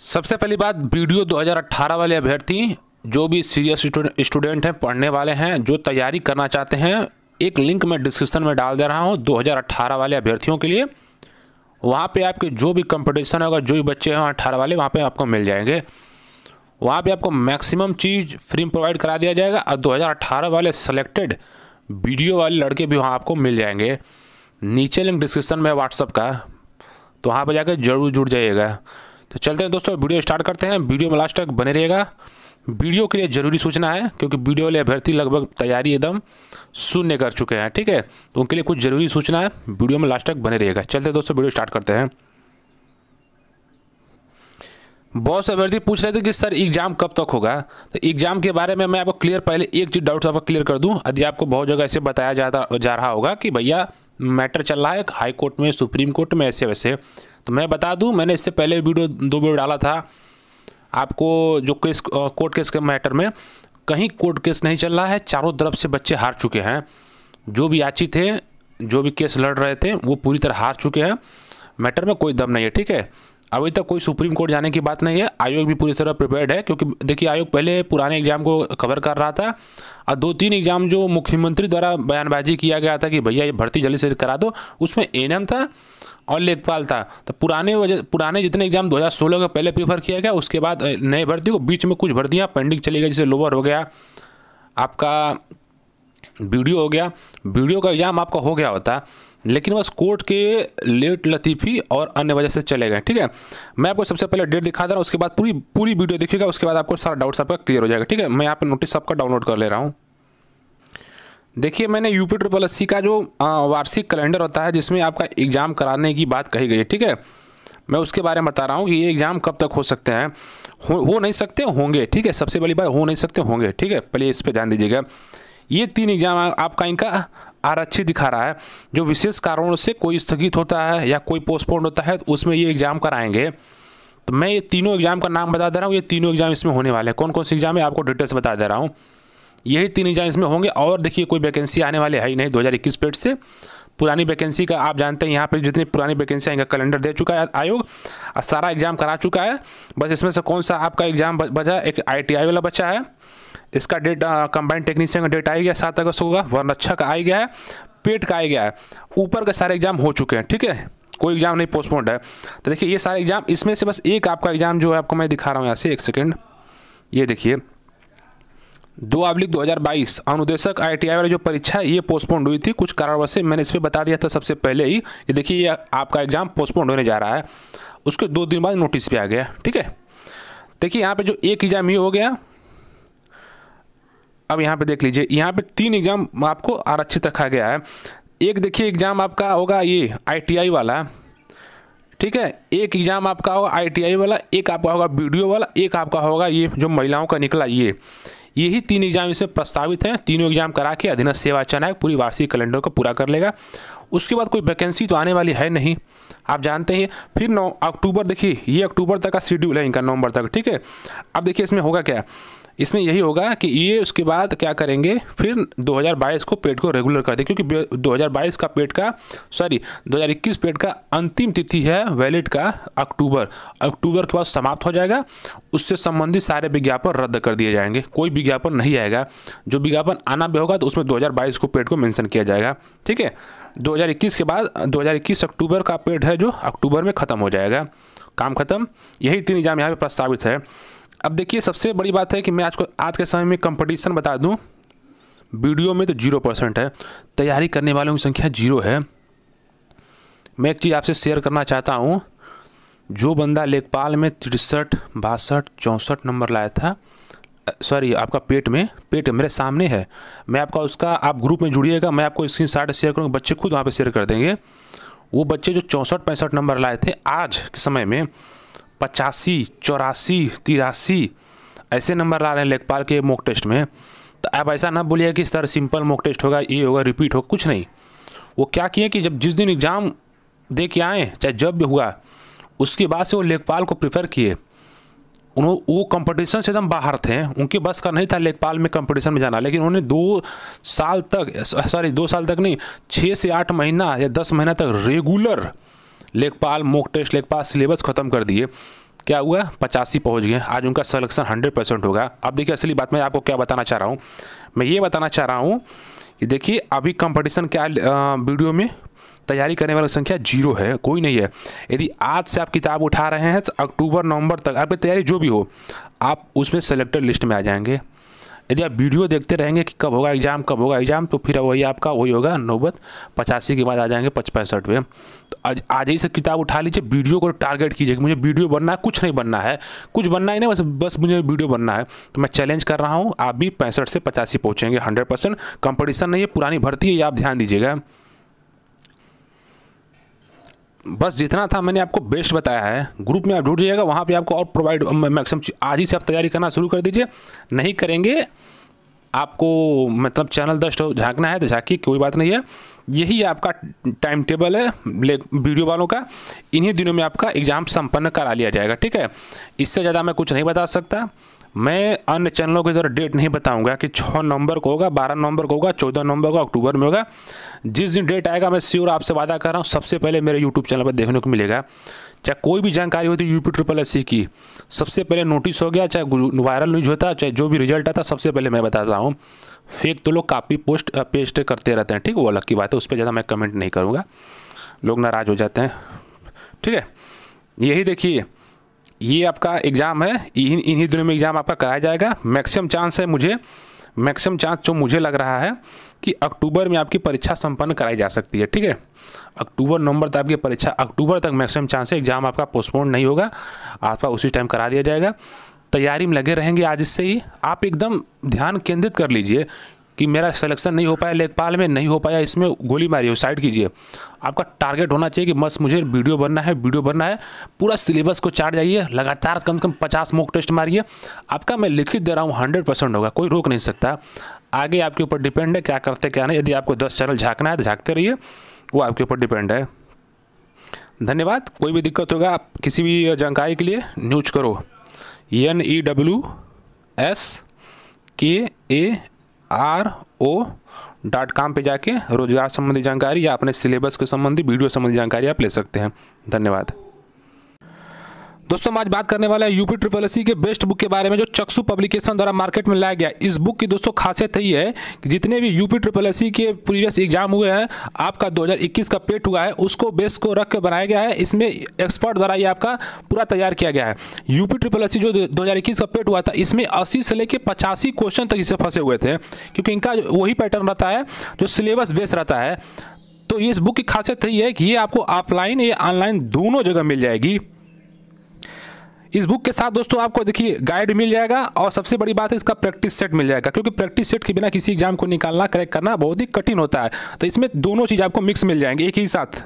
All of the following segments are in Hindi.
सबसे पहली बात वीडियो 2018 वाले अभ्यर्थी जो भी सीरियस स्टूडेंट हैं पढ़ने वाले हैं जो तैयारी करना चाहते हैं एक लिंक मैं डिस्क्रिप्शन में डाल दे रहा हूँ 2018 वाले अभ्यर्थियों के लिए वहाँ पे आपके जो भी कंपटीशन होगा जो भी बच्चे हैं अट्ठारह वाले वहाँ पे आपको मिल जाएंगे वहाँ पे आपको मैक्सिमम चीज़ फ्री में प्रोवाइड करा दिया जाएगा और 2018 वाले सेलेक्टेड वीडियो वाले लड़के भी वहाँ आपको मिल जाएंगे नीचे लिंक डिस्क्रिप्शन में व्हाट्सअप का तो वहाँ पर जाकर जरूर जुड़ जाइएगा तो चलते हैं दोस्तों वीडियो स्टार्ट करते हैं वीडियो में लास्ट तक बने रहिएगा वीडियो के लिए ज़रूरी सूचना है क्योंकि वीडियो वाले अभ्यर्थी लगभग तैयारी एकदम शून्य कर चुके हैं ठीक है तो उनके लिए कुछ ज़रूरी सूचना है वीडियो में लास्ट तक बने रहिएगा चलते हैं दोस्तों वीडियो स्टार्ट करते हैं बहुत से अभ्यर्थी पूछ रहे थे कि सर एग्ज़ाम कब तक होगा तो एग्ज़ाम के बारे में मैं आपको क्लियर पहले एक चीज़ डाउट आपको क्लियर कर दूं यदि आपको बहुत जगह ऐसे बताया जाता जा रहा होगा कि भैया मैटर चल रहा है हाई कोर्ट में सुप्रीम कोर्ट में ऐसे वैसे तो मैं बता दूं मैंने इससे पहले वीडियो दो वीडियो डाला था आपको जो केस कोर्ट केस के मैटर में कहीं कोर्ट केस नहीं चल रहा है चारों तरफ से बच्चे हार चुके हैं जो भी याची थे जो भी केस लड़ रहे थे वो पूरी तरह हार चुके हैं मैटर में कोई दम नहीं है ठीक है अभी तक कोई सुप्रीम कोर्ट जाने की बात नहीं है आयोग भी पूरी तरह प्रिपेयर्ड है क्योंकि देखिए आयोग पहले पुराने एग्जाम को कवर कर रहा था और दो तीन एग्जाम जो मुख्यमंत्री द्वारा बयानबाजी किया गया था कि भैया ये भर्ती जल्दी से करा दो उसमें एन था और लेखपाल था तो पुराने वजह पुराने जितने एग्जाम 2016 का पहले प्रीफर किया गया उसके बाद नए भर्ती को बीच में कुछ भर्तियाँ पेंडिंग चली गई जैसे लोअर हो गया आपका वीडियो हो गया वीडियो का एग्ज़ाम आपका हो गया होता लेकिन बस कोर्ट के लेट लतीफ़ी और अन्य वजह से चले गए ठीक है मैं आपको सबसे पहले डेट दिखा दे रहा हूँ उसके बाद पूरी पूरी वीडियो देखिएगा उसके बाद आपको सारा डाउट्स आपका क्लियर हो जाएगा ठीक है मैं यहाँ पर नोटिस आपका डाउनलोड कर ले रहा हूँ देखिए मैंने यूपी ट्रिपल एस का जो वार्षिक कैलेंडर होता है जिसमें आपका एग्ज़ाम कराने की बात कही गई है ठीक है मैं उसके बारे में बता रहा हूँ कि ये एग्ज़ाम कब तक हो सकते हैं हो, हो नहीं सकते होंगे ठीक है सबसे बड़ी बात हो नहीं सकते होंगे ठीक है पहले इस पर ध्यान दीजिएगा ये तीन एग्ज़ाम आपका इनका आरक्षित दिखा रहा है जो विशेष कारणों से कोई स्थगित होता है या कोई पोस्टपोन होता है तो उसमें ये एग्ज़ाम कराएंगे तो मैं ये तीनों एग्ज़ाम का नाम बता दे रहा हूँ ये तीनों एग्ज़ाम इसमें होने वाले हैं कौन कौन से एग्ज़ाम है आपको डिटेल्स बता दे रहा हूँ यही तीन एग्जाम इसमें होंगे और देखिए कोई वैकेंसी आने वाले है ही नहीं 2021 पेट से पुरानी वैकेंसी का आप जानते हैं यहाँ पे जितनी पुरानी वैकेंसी इनका कैलेंडर दे चुका है आयोग और सारा एग्जाम करा चुका है बस इसमें से कौन सा आपका एग्जाम बचा एक आई वाला बचा है इसका डेट कंबाइंड टेक्नीशियन का डेट आ गया सात अगस्त होगा वर्ण अच्छा का आ गया है पेट का आ गया है ऊपर के सारे एग्जाम हो चुके हैं ठीक है कोई एग्जाम नहीं पोस्टपोन्ड है तो देखिए ये सारे एग्जाम इसमें से बस एक आपका एग्जाम जो है आपको मैं दिखा रहा हूँ यहाँ से एक सेकेंड ये देखिए दो अब्लिक दो हज़ार बाईस अनुदेशक आई टी आई वाली जो परीक्षा है ये पोस्टपोन्ड हुई थी कुछ कारणवश से मैंने इस पर बता दिया था सबसे पहले ही ये देखिए ये आपका एग्जाम पोस्टपोन्ड होने जा रहा है उसके दो दिन बाद नोटिस पे आ गया ठीक है देखिए यहाँ पे जो एक एग्ज़ाम ये हो गया अब यहाँ पे देख लीजिए यहाँ पे तीन एग्ज़ाम आपको आरक्षित रखा गया है एक देखिए एग्ज़ाम आपका होगा ये आई वाला ठीक है एक एग्ज़ाम आपका होगा आई वाला एक आपका होगा वीडियो वाला एक आपका होगा ये जो महिलाओं का निकला ये यही तीन एग्जाम इसमें प्रस्तावित हैं तीनों एग्जाम करा के अधीन सेवा चयन पूरी वार्षिक कैलेंडर को पूरा कर लेगा उसके बाद कोई वैकेंसी तो आने वाली है नहीं आप जानते हैं फिर नौ अक्टूबर देखिए ये अक्टूबर तक का शेड्यूल है इनका नवंबर तक ठीक है अब देखिए इसमें होगा क्या इसमें यही होगा कि ये उसके बाद क्या करेंगे फिर 2022 को पेट को रेगुलर कर दें क्योंकि 2022 का पेट का सॉरी 2021 पेट का अंतिम तिथि है वैलिड का अक्टूबर अक्टूबर के बाद समाप्त हो जाएगा उससे संबंधित सारे विज्ञापन रद्द कर दिए जाएंगे कोई विज्ञापन नहीं आएगा जो विज्ञापन आना भी होगा तो उसमें दो को पेट को मैंसन किया जाएगा ठीक है 2021 के बाद 2021 अक्टूबर का पेट है जो अक्टूबर में ख़त्म हो जाएगा काम खत्म यही तीन एग्जाम यहाँ पे प्रस्तावित है अब देखिए सबसे बड़ी बात है कि मैं आज को आज के समय में कंपटीशन बता दूं वीडियो में तो जीरो परसेंट है तैयारी करने वालों की संख्या जीरो है मैं एक चीज़ आपसे शेयर करना चाहता हूँ जो बंदा लेखपाल में तिरसठ बासठ चौंसठ नंबर लाया था सॉरी आपका पेट में पेट मेरे सामने है मैं आपका उसका आप ग्रुप में जुड़िएगा मैं आपको स्क्रीन शार्ट शेयर करूँगा बच्चे खुद वहाँ पर शेयर कर देंगे वो बच्चे जो चौंसठ पैंसठ नंबर लाए थे आज के समय में पचासी चौरासी तिरासी ऐसे नंबर ला रहे हैं लेखपाल के मॉक टेस्ट में तो आप ऐसा ना बोलिए कि सर सिंपल मॉक टेस्ट होगा ये होगा रिपीट होगा कुछ नहीं वो क्या किए कि जब जिस दिन एग्ज़ाम दे के आएँ चाहे जब भी हुआ उसके बाद से वो लेखपाल को प्रिफर किए उन्हों वो कंपटीशन से एकदम बाहर थे उनके बस का नहीं था लेखपाल में कंपटीशन में जाना लेकिन उन्होंने दो साल तक सॉरी दो साल तक नहीं छः से आठ महीना या दस महीना तक रेगुलर लेखपाल मोक टेस्ट लेखपाल सिलेबस खत्म कर दिए क्या हुआ पचासी पहुंच गए आज उनका सिलेक्शन हंड्रेड परसेंट होगा अब देखिए असली बात मैं आपको क्या बताना चाह रहा हूँ मैं ये बताना चाह रहा हूँ कि देखिए अभी कंपटीशन क्या वीडियो में तैयारी करने वालों की संख्या जीरो है कोई नहीं है यदि आज से आप किताब उठा रहे हैं तो अक्टूबर नवंबर तक आपकी तैयारी जो भी हो आप उसमें सेलेक्टेड लिस्ट में आ जाएंगे यदि आप वीडियो देखते रहेंगे कि कब होगा एग्ज़ाम कब होगा एग्ज़ाम तो फिर वही आपका वही होगा नौबत पचासी के बाद आ जाएंगे पच पैंसठ में आज ही से किताब उठा लीजिए वीडियो को टारगेट कीजिए कि मुझे वीडियो बनना है कुछ नहीं बनना है कुछ बनना ही नहीं बस बस मुझे वीडियो बनना है तो मैं चैलेंज कर रहा हूँ आप भी पैंसठ से पचासी पहुँचेंगे हंड्रेड परसेंट कंपटिशन नहीं है पुरानी भर्ती है ये आप ध्यान दीजिएगा बस जितना था मैंने आपको बेस्ट बताया है ग्रुप में आप जुड़ जाइएगा वहाँ पे आपको और प्रोवाइड मैक्सिमम आज ही से आप तैयारी करना शुरू कर दीजिए नहीं करेंगे आपको मतलब चैनल दस्ट तो झांकना है तो झांकी कोई बात नहीं है यही आपका टाइम टेबल है वीडियो वालों का इन्हीं दिनों में आपका एग्ज़ाम संपन्न करा लिया जाएगा ठीक है इससे ज़्यादा मैं कुछ नहीं बता सकता मैं अन्य चैनलों की ज़रा डेट नहीं बताऊंगा कि छः नवंबर को होगा बारह नवंबर को होगा चौदह नवंबर को अक्टूबर में होगा जिस दिन डेट आएगा मैं श्योर आपसे वादा कर रहा हूँ सबसे पहले मेरे यूट्यूब चैनल पर देखने को मिलेगा चाहे कोई भी जानकारी होती यूपी ट्रिपल एस की सबसे पहले नोटिस हो गया चाहे वायरल न्यूज होता चाहे जो भी रिजल्ट आता सबसे पहले मैं बताता हूँ फेक तो लोग कापी पोस्ट पेस्ट करते रहते हैं ठीक वो अलग की बात है उस पर ज़्यादा मैं कमेंट नहीं करूँगा लोग नाराज़ हो जाते हैं ठीक है यही देखिए ये आपका एग्ज़ाम है इन इन्हीं दिनों में एग्ज़ाम आपका कराया जाएगा मैक्सिमम चांस है मुझे मैक्सिमम चांस जो मुझे लग रहा है कि अक्टूबर में आपकी परीक्षा संपन्न कराई जा सकती है ठीक है अक्टूबर नवंबर तक आपकी परीक्षा अक्टूबर तक मैक्सिमम चांस है एग्ज़ाम आपका पोस्टपोन नहीं होगा आपका उसी टाइम करा दिया जाएगा तैयारी में लगे रहेंगे आज इससे ही आप एकदम ध्यान केंद्रित कर लीजिए कि मेरा सिलेक्शन नहीं हो पाया लेखपाल में नहीं हो पाया इसमें गोली मारी हो साइड कीजिए आपका टारगेट होना चाहिए कि बस मुझे वीडियो बनना है वीडियो बनना है पूरा सिलेबस को चाट जाइए लगातार कम से कम पचास मॉक टेस्ट मारिए आपका मैं लिखित दे रहा हूँ हंड्रेड परसेंट होगा कोई रोक नहीं सकता आगे आपके ऊपर डिपेंड है क्या करते क्या नहीं यदि आपको दस चैनल झाँकना है तो झाँकते रहिए वो आपके ऊपर डिपेंड है धन्यवाद कोई भी दिक्कत होगा आप किसी भी जानकारी के लिए न्यूज करो N E W S K A R O dot com पर जाके रोजगार संबंधी जानकारी या अपने सिलेबस के संबंधी वीडियो संबंधी जानकारी आप ले सकते हैं धन्यवाद दोस्तों आज बात करने वाले हैं यूपी ट्रिपल एसी के बेस्ट बुक के बारे में जो चक्षु पब्लिकेशन द्वारा मार्केट में लाया गया इस बुक की दोस्तों खासियत यही है कि जितने भी यूपी ट्रिपल एसी के प्रीवियस एग्जाम हुए हैं आपका 2021 का पेट हुआ है उसको बेस को रख के बनाया गया है इसमें एक्सपर्ट द्वारा ये आपका पूरा तैयार किया गया है यूपी ट्रिपल एसी जो दो का पेट हुआ था इसमें अस्सी से लेकर पचासी क्वेश्चन तक इसे फंसे हुए थे क्योंकि इनका वही पैटर्न रहता है जो सिलेबस बेस रहता है तो इस बुक की खासियत यही है कि ये आपको ऑफलाइन या ऑनलाइन दोनों जगह मिल जाएगी इस बुक के साथ दोस्तों आपको देखिए गाइड मिल जाएगा और सबसे बड़ी बात है इसका प्रैक्टिस सेट मिल जाएगा क्योंकि प्रैक्टिस सेट के बिना किसी एग्जाम को निकालना क्रैक करना बहुत ही कठिन होता है तो इसमें दोनों चीज़ आपको मिक्स मिल जाएंगे एक ही साथ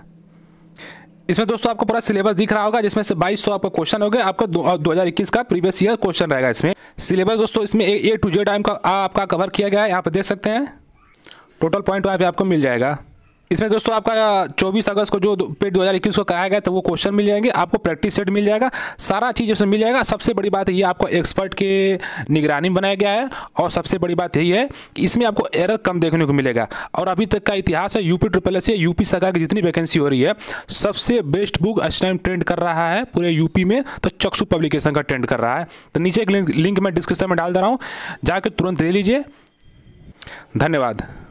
इसमें दोस्तों आपको पूरा सिलेबस दिख रहा होगा जिसमें से 2200 आपका क्वेश्चन हो गया आपका दो हज़ार इक्कीस का प्रीवियस ईयर क्वेश्चन रहेगा इसमें सिलेबस दोस्तों इसमें ए टू जेड टाइम का आपका कवर किया गया है यहाँ पर देख सकते हैं टोटल पॉइंट वहाँ पर आपको मिल जाएगा इसमें दोस्तों आपका 24 अगस्त को जो पेट 2021 को कराया गया तो वो क्वेश्चन मिल जाएंगे आपको प्रैक्टिस सेट मिल जाएगा सारा चीज़ उसमें मिल जाएगा सबसे बड़ी बात ये आपको एक्सपर्ट के निगरानी में बनाया गया है और सबसे बड़ी बात यही है कि इसमें आपको एरर कम देखने को मिलेगा और अभी तक का इतिहास है यूपी ट्रिपल एस यूपी सरकार की जितनी वैकेंसी हो रही है सबसे बेस्ट बुक इस टाइम ट्रेंड कर रहा है पूरे यूपी में तो चक्सु पब्लिकेशन का ट्रेंड कर रहा है तो नीचे एक लिंक मैं डिस्क्रिप्शन में डाल दे रहा हूँ जाकर तुरंत दे लीजिए धन्यवाद